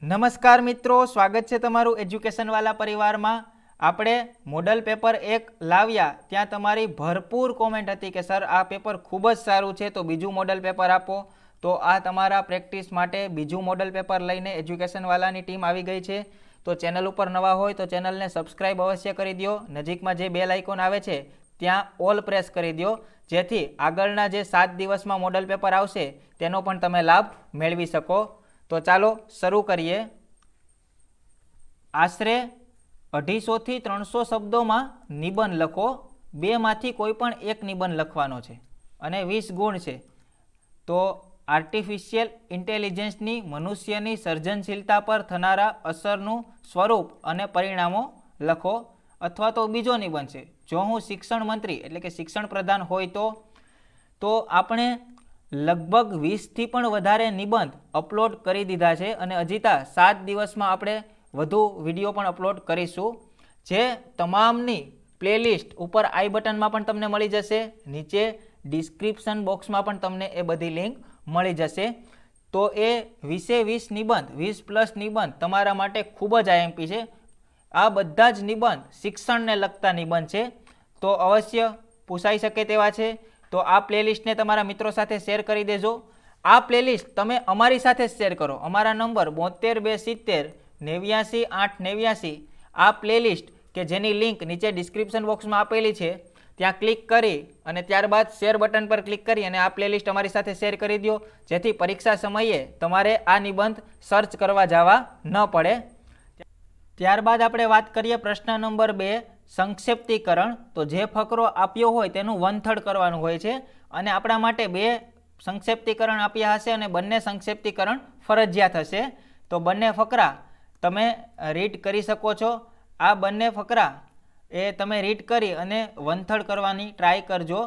નમસ્કાર મિત્રો સ્વાગત છે તમારું એજ્યુકેશનવાલા પરિવારમાં આપણે મોડલ પેપર એક લાવ્યા ત્યાં તમારી ભરપૂર કોમેન્ટ હતી કે સર આ પેપર ખૂબ જ સારું છે તો બીજું મોડલ પેપર આપો તો આ તમારા પ્રેક્ટિસ માટે બીજું મોડલ પેપર લઈને એજ્યુકેશનવાલાની ટીમ આવી ગઈ છે તો ચેનલ ઉપર નવા હોય તો ચેનલને સબસ્ક્રાઈબ અવશ્ય કરી દો નજીકમાં જે બે લાઇકોન આવે છે ત્યાં ઓલ પ્રેસ કરી દો જેથી આગળના જે સાત દિવસમાં મોડલ પેપર આવશે તેનો પણ તમે લાભ મેળવી શકો તો ચાલો શરૂ કરીએ આશરે અઢીસોથી ત્રણસો શબ્દોમાં નિબંધ લખો બેમાંથી કોઈ પણ એક નિબંધ લખવાનો છે અને વીસ ગુણ છે તો આર્ટિફિશિયલ ઇન્ટેલિજન્સની મનુષ્યની સર્જનશીલતા પર થનારા અસરનું સ્વરૂપ અને પરિણામો લખો અથવા તો બીજો નિબંધ છે જો હું શિક્ષણ મંત્રી એટલે કે શિક્ષણ પ્રધાન હોય તો તો આપણે લગભગ વીસથી પણ વધારે નિબંધ અપલોડ કરી દીધા છે અને અજીતા સાત દિવસમાં આપણે વધુ વિડીયો પણ અપલોડ કરીશું જે તમામની પ્લેલિસ્ટ ઉપર આઈ બટનમાં પણ તમને મળી જશે નીચે ડિસ્ક્રિપ્શન બોક્સમાં પણ તમને એ બધી લિંક મળી જશે તો એ વીસે વીસ નિબંધ વીસ પ્લસ નિબંધ તમારા માટે ખૂબ જ આઈએમપી છે આ બધા જ નિબંધ શિક્ષણને લગતા નિબંધ છે તો અવશ્ય પૂછાઈ શકે તેવા છે તો આ પ્લેલિસ્ટને તમારા મિત્રો સાથે શેર કરી દેજો આ પ્લેલિસ્ટ તમે અમારી સાથે શેર કરો અમારા નંબર બોતેર બે સિત્તેર નેવ્યાસી આઠ નેવ્યાસી આ પ્લેલિસ્ટ કે જેની લિંક નીચે ડિસ્ક્રિપ્શન બોક્સમાં આપેલી છે ત્યાં ક્લિક કરી અને ત્યારબાદ શેર બટન પર ક્લિક કરી અને આ પ્લેલિસ્ટ અમારી સાથે શેર કરી દો જેથી પરીક્ષા સમયે તમારે આ નિબંધ સર્ચ કરવા જવા ન પડે ત્યારબાદ આપણે વાત કરીએ પ્રશ્ન નંબર બે સંક્ષેપ્તિકરણ તો જે ફકરો આપ્યો હોય તેનું વન કરવાનું હોય છે અને આપણા માટે બે સંક્ષેપ્તિકરણ આપ્યા હશે અને બંને સંક્ષેપ્તિકરણ ફરજિયાત હશે તો બંને ફકરા તમે રીડ કરી શકો છો આ બંને ફકરા એ તમે રીડ કરી અને વન કરવાની ટ્રાય કરજો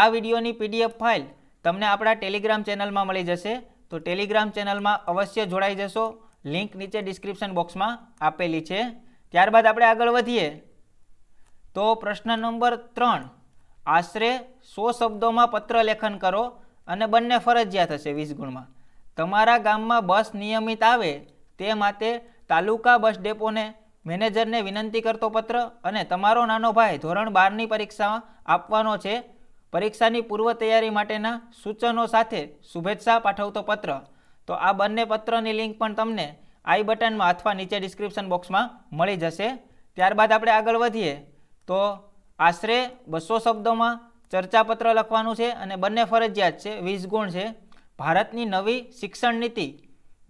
આ વિડીયોની પીડીએફ ફાઇલ તમને આપણા ટેલિગ્રામ ચેનલમાં મળી જશે તો ટેલિગ્રામ ચેનલમાં અવશ્ય જોડાઈ જશો લિંક નીચે ડિસ્ક્રિપ્શન બોક્સમાં આપેલી છે ત્યારબાદ આપણે આગળ વધીએ તો પ્રશ્ન નંબર ત્રણ આશરે સો શબ્દોમાં પત્ર લેખન કરો અને બંને ફરજિયાત હશે વીસ ગુણમાં તમારા ગામમાં બસ નિયમિત આવે તે માટે તાલુકા બસ ડેપોને મેનેજરને વિનંતી કરતો પત્ર અને તમારો નાનો ભાઈ ધોરણ બારની પરીક્ષા આપવાનો છે પરીક્ષાની પૂર્વ તૈયારી માટેના સૂચનો સાથે શુભેચ્છા પાઠવતો પત્ર તો આ બંને પત્રની લિંક પણ તમને આઈ બટનમાં અથવા નીચે ડિસ્ક્રિપ્શન બોક્સમાં મળી જશે ત્યારબાદ આપણે આગળ વધીએ તો આશરે બસો શબ્દોમાં ચર્ચાપત્ર લખવાનું છે અને બંને ફરજિયાત છે વીસ ગુણ છે ભારતની નવી શિક્ષણ નીતિ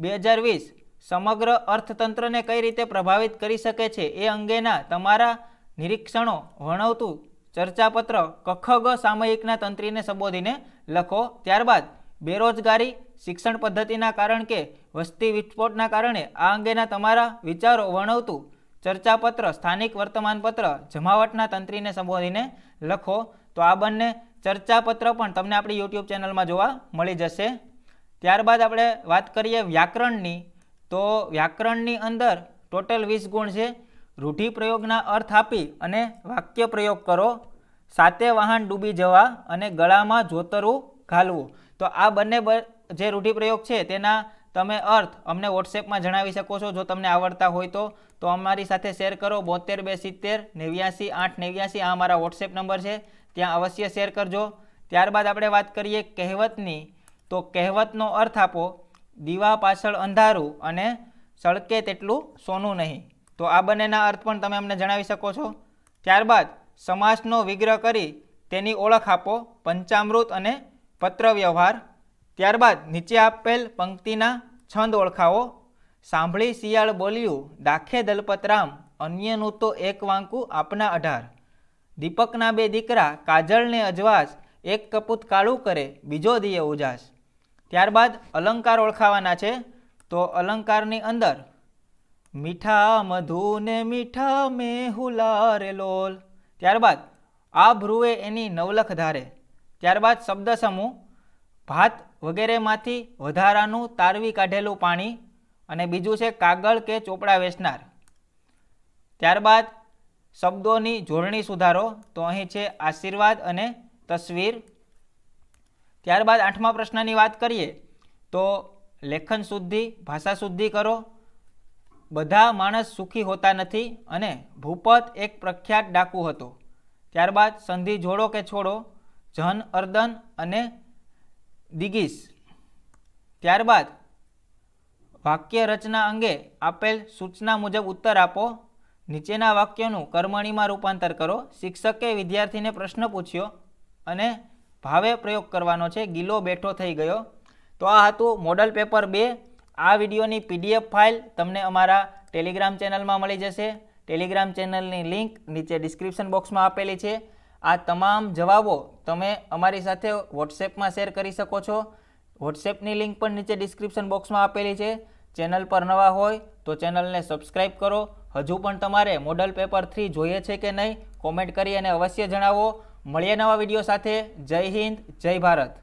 બે હજાર વીસ સમગ્ર અર્થતંત્રને કઈ રીતે પ્રભાવિત કરી શકે છે એ અંગેના તમારા નિરીક્ષણો વર્ણવતું ચર્ચાપત્ર કખગ સામયિકના તંત્રીને સંબોધીને લખો ત્યારબાદ બેરોજગારી શિક્ષણ પદ્ધતિના કારણ કે વસ્તી વિસ્ફોટના કારણે આ અંગેના તમારા વિચારો વર્ણવતું ચર્ચાપત્ર સ્થાનિક વર્તમાનપત્ર જમાવટના તંત્રીને સંબોધીને લખો તો આ બંને ચર્ચાપત્ર પણ તમને આપણી યુટ્યુબ ચેનલમાં જોવા મળી જશે ત્યારબાદ આપણે વાત કરીએ વ્યાકરણની તો વ્યાકરણની અંદર ટોટલ વીસ ગુણ છે રૂઢિપ્રયોગના અર્થ આપી અને વાક્ય પ્રયોગ કરો સાતે વાહન ડૂબી જવા અને ગળામાં જોતરું ઘાલવું તો આ બંને જે રૂઢિપ્રયોગ છે તેના તમે અર્થ અમને વોટ્સએપમાં જણાવી શકો છો જો તમને આવડતા હોય તો તો અમારી સાથે શેર કરો બોતેર બે સિત્તેર નેવ્યાસી આઠ નેવ્યાસી આ અમારા વોટ્સએપ નંબર છે ત્યાં અવશ્ય શેર કરજો ત્યારબાદ આપણે વાત કરીએ કહેવતની તો કહેવતનો અર્થ આપો દીવા પાછળ અંધારું અને સળકે તેટલું સોનું નહીં તો આ બંનેના અર્થ પણ તમે અમને જણાવી શકો છો ત્યારબાદ સમાસનો વિગ્રહ કરી તેની ઓળખ આપો પંચામૃત અને પત્ર વ્યવહાર ત્યારબાદ નીચે આપેલ પંક્તિના છંદ ઓળખાવો સાંભળી શિયાળ બોલ્યું દાખે દલપતરામ અન્યનું તો એક વાંકું આપના અઢાર દીપકના બે દીકરા કાજળને અજવાસ એક કપૂત કાળું કરે બીજો દિયે ઉજાસ ત્યારબાદ અલંકાર ઓળખાવાના છે તો અલંકારની અંદર મીઠા મધુને મીઠા મેહુલા લોલ ત્યારબાદ આ ભ્રુવે એની નવલખ ધારે ત્યારબાદ શબ્દ સમૂહ ભાત વગેરેમાંથી વધારાનું તારવી કાઢેલું પાણી અને બીજું છે કાગળ કે ચોપડા વેચનાર ત્યારબાદ શબ્દોની જોડણી સુધારો તો અહીં છે આશીર્વાદ અને તસવીર ત્યારબાદ આઠમા પ્રશ્નની વાત કરીએ તો લેખન શુદ્ધિ ભાષા શુદ્ધિ કરો બધા માણસ સુખી હોતા નથી અને ભૂપત એક પ્રખ્યાત ડાકુ હતો ત્યારબાદ સંધિ જોડો કે છોડો જન અર્દન અને દિગીશ ત્યારબાદ વાક્ય રચના અંગે આપેલ સૂચના મુજબ ઉત્તર આપો નીચેના વાક્યનું કર્મણીમાં રૂપાંતર કરો શિક્ષકે વિદ્યાર્થીને પ્રશ્ન પૂછ્યો અને ભાવે પ્રયોગ કરવાનો છે ગિલો બેઠો થઈ ગયો તો આ હતું મોડલ પેપર બે આ વિડીયોની પીડીએફ ફાઇલ તમને અમારા ટેલિગ્રામ ચેનલમાં મળી જશે ટેલિગ્રામ ચેનલની લિંક નીચે ડિસ્ક્રિપ્શન બોક્સમાં આપેલી છે આ તમામ જવાબો તમે અમારી સાથે વોટ્સએપમાં શેર કરી શકો છો વોટ્સએપની લિંક પણ નીચે ડિસ્ક્રિપ્શન બોક્સમાં આપેલી છે ચેનલ પર નવા હોય તો ચેનલને સબસ્ક્રાઇબ કરો હજુ પણ તમારે મોડલ પેપર થ્રી જોઈએ છે કે નહીં કોમેન્ટ કરી અને અવશ્ય જણાવો મળીએ નવા વિડીયો સાથે જય હિન્દ જય ભારત